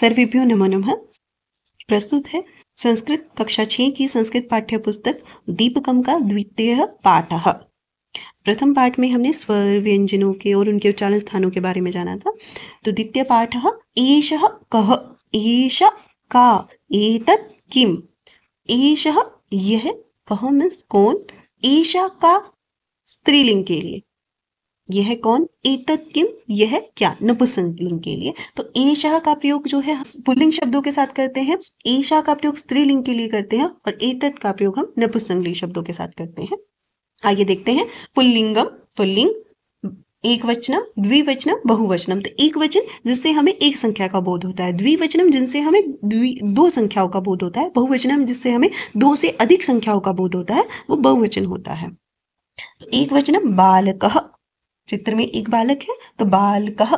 सर्वेभ्यो नमो नम प्रस्तुत है संस्कृत कक्षा छः की संस्कृत पाठ्य पुस्तक दीपकम का द्वितीय पाठ प्रथम पाठ में हमने स्वर व्यंजनों के और उनके उच्चारण स्थानों के बारे में जाना था तो द्वितीय पाठ एष कह एष का एतत किम एष यह कह मीन्स कौन एषा का स्त्रीलिंग के लिए यह कौन एतत किम यह क्या नपुसंगलिंग के लिए तो एशाह का प्रयोग जो है पुल्लिंग शब्दों के साथ करते हैं एशाह का प्रयोग स्त्रीलिंग के लिए करते हैं और एतत का प्रयोग हम नपुसंगली शब्दों के साथ करते हैं आइए देखते हैं पुल्लिंगम पुल्लिंग एक वचनम द्विवचनम बहुवचनम तो एक वचन जिससे हमें एक संख्या का बोध होता है द्विवचनम जिनसे हमें द्वि दो संख्याओं का बोध होता है बहुवचनम जिससे हमें दो से अधिक संख्याओं का बोध होता है वो बहुवचन होता है तो एक वचनम बालक चित्र में एक बालक है तो बालकः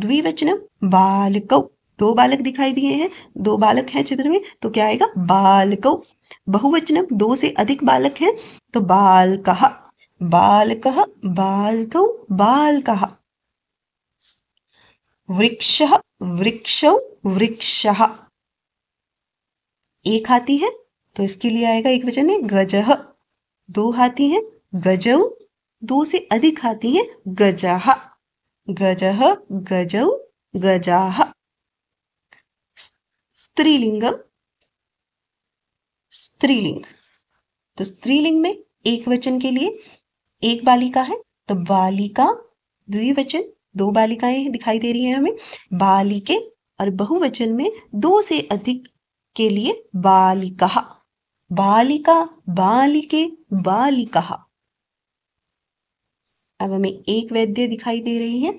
द्विवचनम बालकौ दो बालक दिखाई दिए हैं दो बालक हैं चित्र में तो क्या आएगा बालकौ बहुवचनम दो से अधिक बालक हैं तो बालकः बालकः बाल बालकः वृक्ष वृक्ष वृक्ष एक हाथी है तो इसके लिए आएगा एक वचन में गजह दो हाथी हैं गजऊ दो से अधिक आती है गजह गजह गज गजाह स्त्रीलिंगम स्त्रीलिंग तो स्त्रीलिंग में एक वचन के लिए एक बालिका है तो बालिका द्विवचन दो बालिकाएं दिखाई दे रही हैं हमें बालिके और बहुवचन में दो से अधिक के लिए बालिका बालिका बालिके बालिका अब हमें एक वैद्य दिखाई दे रही है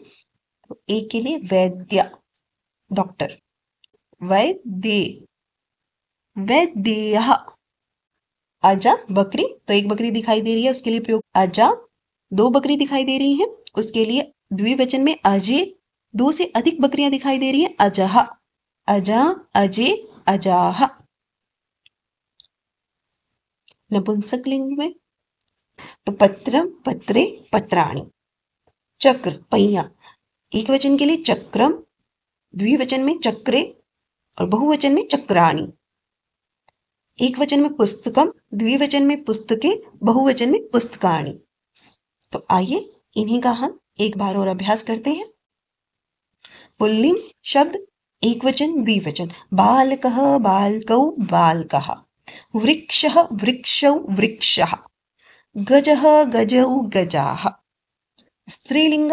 तो एक के लिए वैद्य डॉक्टर वैद्य वैद्य अजा बकरी तो एक बकरी दिखाई दे रही है उसके लिए प्रयोग अजा दो बकरी दिखाई दे रही है उसके लिए द्विवचन में अजय दो से अधिक बकरियां दिखाई दे रही है अजह अजा अजय अजाह नपुंसक लिंग में तो पत्रम पत्रे पत्राणी चक्र पहिया एक वचन के लिए चक्रम द्विवचन में चक्रे और बहुवचन में चक्राणी एक वचन में पुस्तकम द्विवचन में पुस्तके बहुवचन में पुस्तकाणी तो आइए इन्हीं का हम एक बार और अभ्यास करते हैं पुल्लिंग शब्द एक वचन द्विवचन बालक बालक बालक वृक्ष वृक्षौ वृक्ष गज गजऊ गजाः स्त्रीलिंग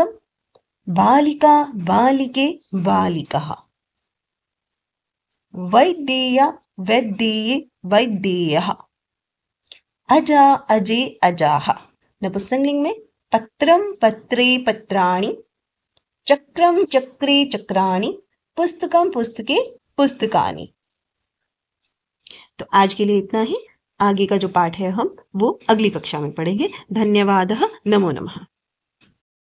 बालिका बालिके बालिक वैद्येय वैद्येये वैद्येय अजा अजे अजा नपुंसकलिङ्ग में पत्रम पत्रे पत्राणि चक्रम चक्रे चक्राणि पुस्तकम पुस्तके पुस्तकानि तो आज के लिए इतना ही आगे का जो पाठ है हम वो अगली कक्षा में पढ़ेंगे धन्यवाद नमो नमः